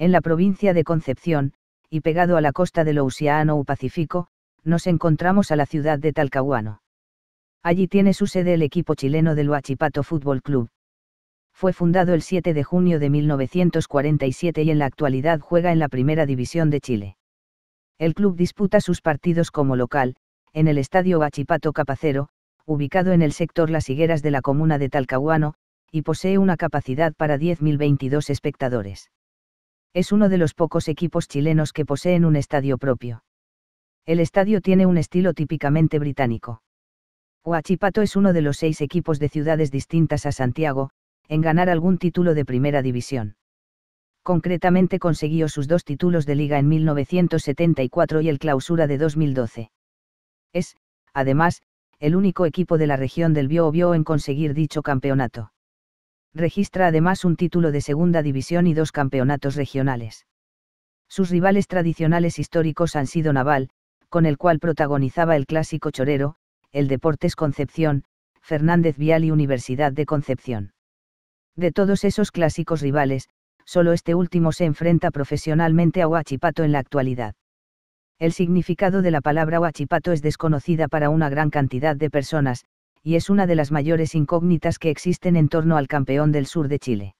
En la provincia de Concepción, y pegado a la costa del Océano o Pacífico, nos encontramos a la ciudad de Talcahuano. Allí tiene su sede el equipo chileno del Huachipato Fútbol Club, fue fundado el 7 de junio de 1947 y en la actualidad juega en la Primera División de Chile. El club disputa sus partidos como local, en el Estadio Huachipato Capacero, ubicado en el sector Las Higueras de la comuna de Talcahuano, y posee una capacidad para 10.022 espectadores. Es uno de los pocos equipos chilenos que poseen un estadio propio. El estadio tiene un estilo típicamente británico. Huachipato es uno de los seis equipos de ciudades distintas a Santiago, en ganar algún título de primera división. Concretamente consiguió sus dos títulos de liga en 1974 y el clausura de 2012. Es, además, el único equipo de la región del Bio en conseguir dicho campeonato. Registra además un título de segunda división y dos campeonatos regionales. Sus rivales tradicionales históricos han sido Naval, con el cual protagonizaba el clásico chorero, el Deportes Concepción, Fernández Vial y Universidad de Concepción. De todos esos clásicos rivales, solo este último se enfrenta profesionalmente a Huachipato en la actualidad. El significado de la palabra Huachipato es desconocida para una gran cantidad de personas, y es una de las mayores incógnitas que existen en torno al campeón del sur de Chile.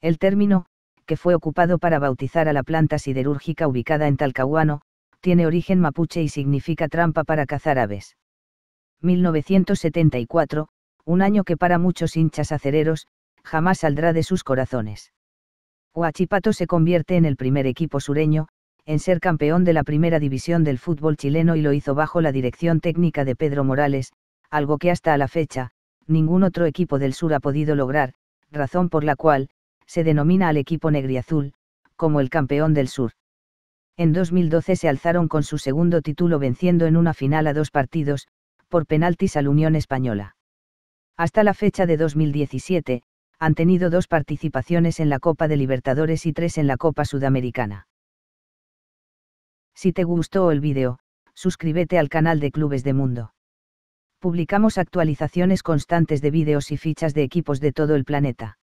El término, que fue ocupado para bautizar a la planta siderúrgica ubicada en Talcahuano, tiene origen mapuche y significa trampa para cazar aves. 1974, un año que para muchos hinchas acereros, jamás saldrá de sus corazones. Huachipato se convierte en el primer equipo sureño, en ser campeón de la primera división del fútbol chileno y lo hizo bajo la dirección técnica de Pedro Morales, algo que hasta la fecha, ningún otro equipo del sur ha podido lograr, razón por la cual, se denomina al equipo negriazul, como el campeón del sur. En 2012 se alzaron con su segundo título venciendo en una final a dos partidos, por penaltis a Unión Española. Hasta la fecha de 2017, han tenido dos participaciones en la Copa de Libertadores y tres en la Copa Sudamericana. Si te gustó el vídeo, suscríbete al canal de Clubes de Mundo. Publicamos actualizaciones constantes de vídeos y fichas de equipos de todo el planeta.